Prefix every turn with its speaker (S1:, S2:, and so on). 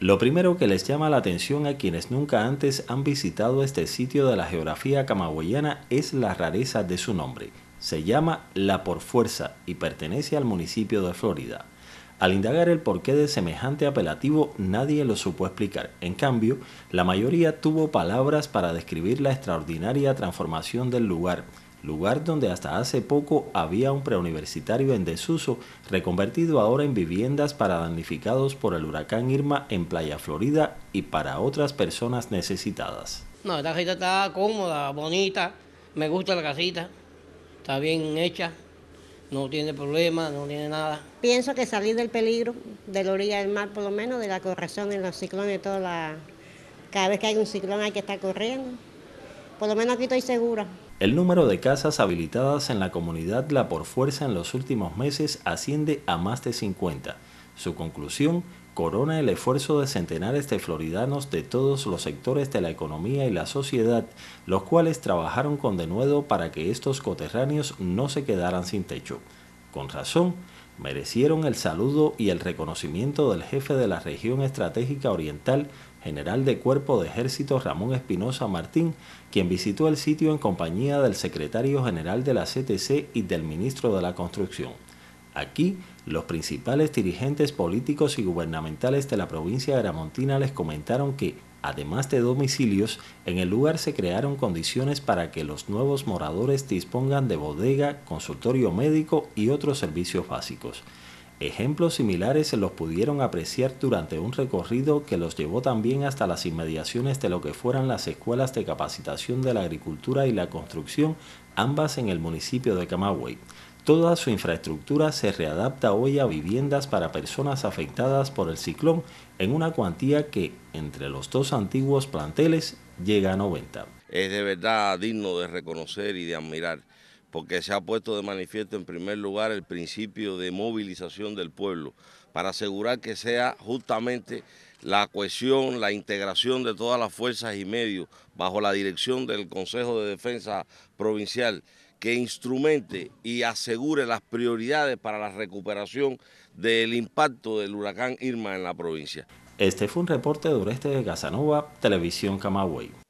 S1: Lo primero que les llama la atención a quienes nunca antes han visitado este sitio de la geografía camagüeyana es la rareza de su nombre. Se llama La Por Fuerza y pertenece al municipio de Florida. Al indagar el porqué de semejante apelativo, nadie lo supo explicar. En cambio, la mayoría tuvo palabras para describir la extraordinaria transformación del lugar lugar donde hasta hace poco había un preuniversitario en desuso, reconvertido ahora en viviendas para damnificados por el huracán Irma en Playa Florida y para otras personas necesitadas.
S2: No, esta casita está cómoda, bonita, me gusta la casita, está bien hecha, no tiene problemas, no tiene nada. Pienso que salir del peligro, de la orilla del mar por lo menos, de la corrección en los ciclones, toda la... cada vez que hay un ciclón hay que estar corriendo. Por lo menos aquí estoy segura.
S1: El número de casas habilitadas en la comunidad La Por Fuerza en los últimos meses asciende a más de 50. Su conclusión corona el esfuerzo de centenares de floridanos de todos los sectores de la economía y la sociedad, los cuales trabajaron con denuedo para que estos coterráneos no se quedaran sin techo con razón, merecieron el saludo y el reconocimiento del jefe de la región estratégica oriental, general de cuerpo de ejército Ramón Espinosa Martín, quien visitó el sitio en compañía del secretario general de la CTC y del ministro de la Construcción. Aquí, los principales dirigentes políticos y gubernamentales de la provincia de Gramontina les comentaron que Además de domicilios, en el lugar se crearon condiciones para que los nuevos moradores dispongan de bodega, consultorio médico y otros servicios básicos. Ejemplos similares se los pudieron apreciar durante un recorrido que los llevó también hasta las inmediaciones de lo que fueran las escuelas de capacitación de la agricultura y la construcción, ambas en el municipio de Camagüey. Toda su infraestructura se readapta hoy a viviendas para personas afectadas por el ciclón en una cuantía que, entre los dos antiguos planteles, llega a 90.
S2: Es de verdad digno de reconocer y de admirar, porque se ha puesto de manifiesto en primer lugar el principio de movilización del pueblo, para asegurar que sea justamente la cohesión, la integración de todas las fuerzas y medios bajo la dirección del Consejo de Defensa Provincial que instrumente y asegure las prioridades para la recuperación del impacto del huracán Irma en la provincia.
S1: Este fue un reporte de Oreste de Casanova, Televisión Camagüey.